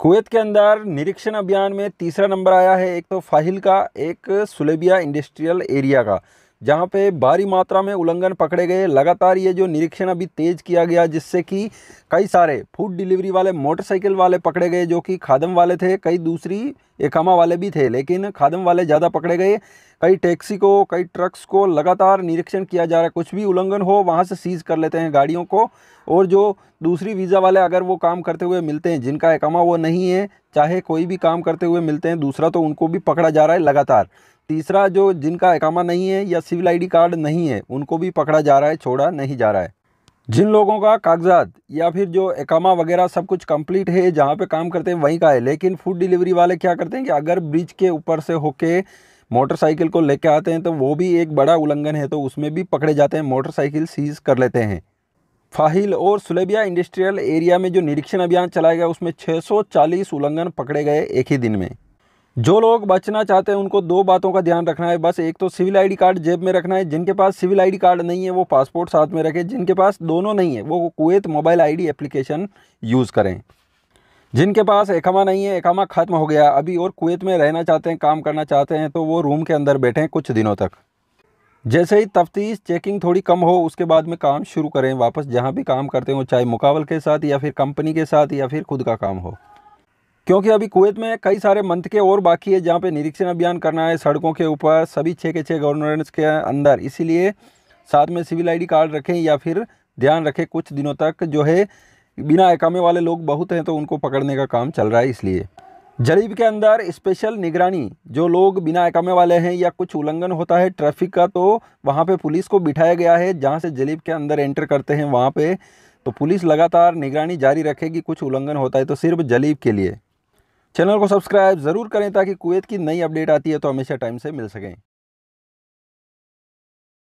Kuwait के अंदर निरीक्षण अभियान में तीसरा नंबर आया है एक तो फाहिल का एक सुलेबिया इंडस्ट्रियल एरिया का जहाँ पे भारी मात्रा में उल्लंघन पकड़े गए लगातार ये जो निरीक्षण अभी तेज किया गया जिससे कि कई सारे फूड डिलीवरी वाले मोटरसाइकिल वाले पकड़े गए जो कि खादम वाले थे कई दूसरी एकामा वाले भी थे लेकिन खादम वाले ज़्यादा पकड़े गए कई टैक्सी को कई ट्रक्स को लगातार निरीक्षण किया जा रहा है कुछ भी उल्लंघन हो वहाँ से सीज़ कर लेते हैं गाड़ियों को और जो दूसरी वीज़ा वाले अगर वो काम करते हुए मिलते हैं जिनका एकामा वो नहीं है चाहे कोई भी काम करते हुए मिलते हैं दूसरा तो उनको भी पकड़ा जा रहा है लगातार तीसरा जो जिनका एकामा नहीं है या सिविल आईडी कार्ड नहीं है उनको भी पकड़ा जा रहा है छोड़ा नहीं जा रहा है जिन लोगों का कागजात या फिर जो एकामा वगैरह सब कुछ कंप्लीट है जहाँ पे काम करते हैं वहीं का है लेकिन फूड डिलीवरी वाले क्या करते हैं कि अगर ब्रिज के ऊपर से होके मोटरसाइकिल को लेके आते हैं तो वो भी एक बड़ा उल्लंघन है तो उसमें भी पकड़े जाते हैं मोटरसाइकिल सीज कर लेते हैं फाहिल और सुलेबिया इंडस्ट्रियल एरिया में जो निरीक्षण अभियान चलाया गया उसमें 640 उल्लंघन पकड़े गए एक ही दिन में जो लोग बचना चाहते हैं उनको दो बातों का ध्यान रखना है बस एक तो सिविल आईडी कार्ड जेब में रखना है जिनके पास सिविल आईडी कार्ड नहीं है वो पासपोर्ट साथ में रखें जिनके पास दोनों नहीं है वो Kuwait mobile ID application use करें जिनके पास एकामा नहीं है एकामा ख़त्म हो गया अभी और कुवैत में रहना चाहते हैं काम करना चाहते हैं तो वो रूम के अंदर बैठें कुछ दिनों तक जैसे ही तफ्तीश चेकिंग थोड़ी कम हो उसके बाद में काम शुरू करें वापस जहाँ भी काम करते हो चाहे मुकाबल के साथ या फिर कंपनी के साथ या फिर खुद का काम हो क्योंकि अभी कुवैत में कई सारे मंथ के और बाकी है जहाँ पे निरीक्षण अभियान करना है सड़कों के ऊपर सभी छः के छः गवर्नरेंस के अंदर इसीलिए साथ में सिविल आईडी कार्ड रखें या फिर ध्यान रखें कुछ दिनों तक जो है बिना एकामे वाले लोग बहुत हैं तो उनको पकड़ने का काम चल रहा है इसलिए जरीब के अंदर स्पेशल निगरानी जो लोग बिना एकामे वाले हैं या कुछ उल्लंघन होता है ट्रैफिक का तो वहाँ पर पुलिस को बिठाया गया है जहाँ से जरीब के अंदर एंटर करते हैं वहाँ पर तो पुलिस लगातार निगरानी जारी रखेगी कुछ उल्लंघन होता है तो सिर्फ जलीब के लिए चैनल को सब्सक्राइब ज़रूर करें ताकि कुवैत की नई अपडेट आती है तो हमेशा टाइम से मिल सकें